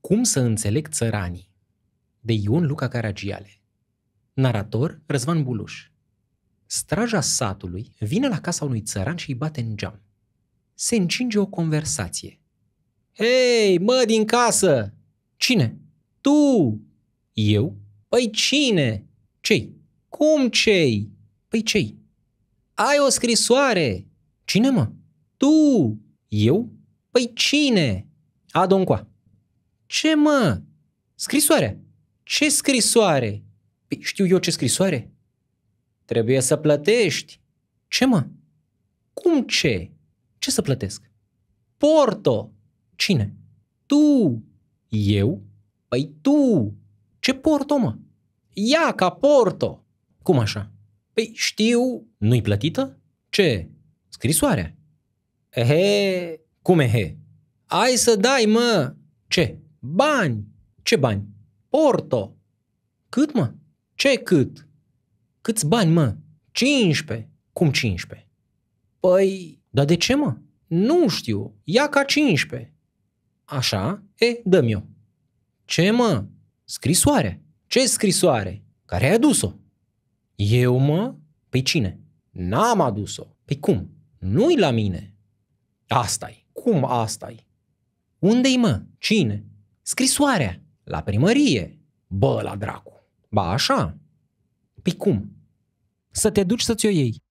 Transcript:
Cum să înțeleg țăranii? De Ion Luca Caragiale Narator Răzvan Buluș Straja satului vine la casa unui țăran și îi bate în geam. Se încinge o conversație. Hei, mă, din casă! Cine? Tu! Eu? Păi cine? Cei? Cum cei? Păi cei? Ai o scrisoare! Cine, mă? Tu! Eu? Păi cine? Adoncoa. Ce mă? Scrisoarea. Ce scrisoare? Păi știu eu ce scrisoare? Trebuie să plătești. Ce mă? Cum ce? Ce să plătesc? Porto. Cine? Tu. Eu? Păi tu. Ce porto, mă? Ia ca porto. Cum așa? Păi știu. Nu-i plătită? Ce? Scrisoarea. Ehe, cum ehe? Ai să dai, mă! Ce? Bani. Ce bani? Porto. Cât, mă? Ce cât? Câți bani, mă? 15. Cum 15? Păi, dar de ce, mă? Nu știu. Ia ca 15. Așa? E, dă-mi eu. Ce, mă? Scrisoare. Ce scrisoare? Care ai adus-o? Eu, mă? Păi cine? N-am adus-o. Păi cum? Nu-i la mine. asta i Cum asta i Unde-i, mă? Cine? scrisoarea la primărie. Bă, la dracu. Ba așa. Păi cum? Să te duci să-ți o iei.